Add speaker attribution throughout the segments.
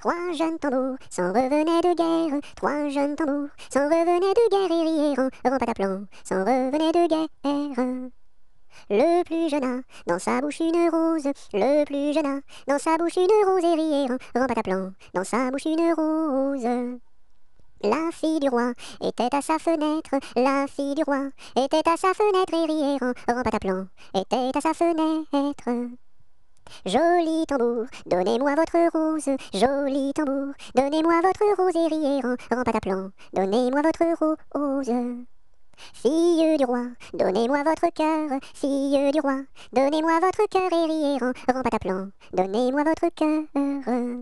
Speaker 1: Trois jeunes tambours s'en revenaient de guerre, trois jeunes tambours s'en revenaient de guerre, et ta rempataplan, s'en revenaient de guerre. Le plus jeune a dans sa bouche une rose, le plus jeune a dans sa bouche une rose, et ta rempataplan, dans sa bouche une rose. La fille du roi était à sa fenêtre, la fille du roi était à sa fenêtre, et ta rempataplan, était à sa fenêtre. Joli tambour, donnez-moi votre rose, joli tambour, donnez-moi votre rose et riez, plan, donnez-moi votre rose. Fille du roi, donnez-moi votre cœur, fille du roi, donnez-moi votre cœur et riez, plan, donnez-moi votre cœur.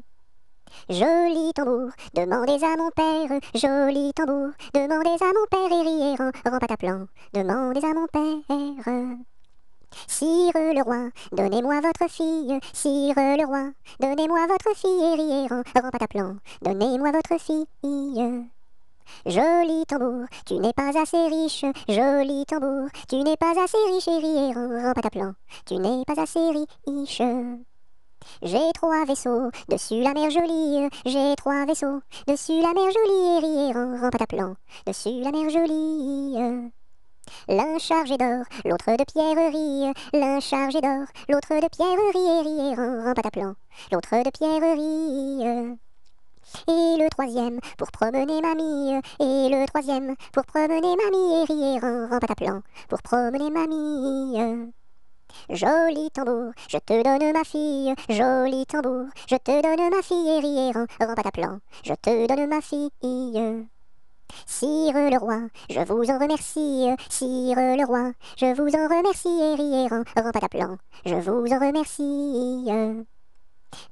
Speaker 1: Joli tambour, demandez à mon père, joli tambour, demandez à mon père et riez, plan, demandez à mon père. Sire le roi, donnez-moi votre fille, Sire le roi, donnez-moi votre fille, ta plan. donnez-moi votre fille. Joli tambour, tu n'es pas assez riche, joli tambour, tu n'es pas assez riche, ta plan. tu n'es pas assez riche. J'ai trois vaisseaux, dessus la mer jolie, j'ai trois vaisseaux, dessus la mer jolie, ta plan. dessus la mer jolie. L'un chargé d'or, l'autre de pierreries. L'un chargé d'or, l'autre de pierreries. à pataplan, l'autre de pierrerie. Et le troisième pour promener mamie. Et le troisième pour promener mamie. Et pas en pataplan pour promener mamie. Joli tambour, je te donne ma fille. Joli tambour, je te donne ma fille. Et rire en pataplan, je te donne ma fille. Sire le roi, je vous en remercie, euh, Sire le roi, je vous en remercie, pas d'aplan, je vous en remercie. Euh.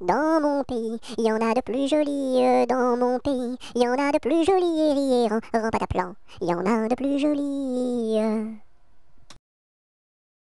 Speaker 1: Dans mon pays, il y en a de plus jolis, euh, dans mon pays, il y en a de plus jolis, à d'aplan, il y en a de plus jolis.